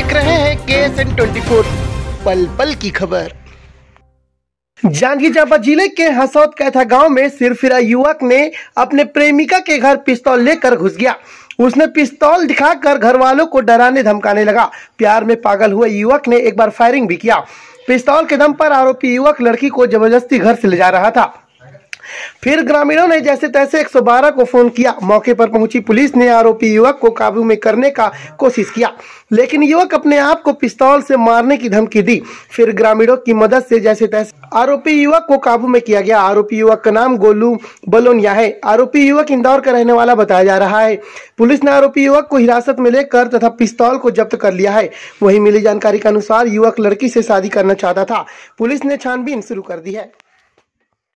देख रहे हैं के एस एन ट्वेंटी फोर पल पल की खबर जांजगीर चांपा जिले के हसौद कैथा गांव में सिरफिरा युवक ने अपने प्रेमिका के घर पिस्तौल लेकर घुस गया उसने पिस्तौल दिखाकर घर वालों को डराने धमकाने लगा प्यार में पागल हुए युवक ने एक बार फायरिंग भी किया पिस्तौल के दम पर आरोपी युवक लड़की को जबरदस्ती घर से ले जा रहा था फिर ग्रामीणों ने जैसे तैसे 112 को फोन किया मौके पर पहुंची पुलिस ने आरोपी युवक को काबू में करने का कोशिश किया लेकिन युवक अपने आप को पिस्तौल से मारने की धमकी दी फिर ग्रामीणों की मदद से जैसे तैसे आरोपी युवक को काबू में किया गया आरोपी युवक का नाम गोलू बलोनिया है आरोपी युवक इंदौर का रहने वाला बताया जा रहा है पुलिस ने आरोपी युवक को हिरासत में लेकर तथा पिस्तौल को जब्त कर लिया है वही मिली जानकारी के अनुसार युवक लड़की से शादी करना चाहता था पुलिस ने छानबीन शुरू कर दी है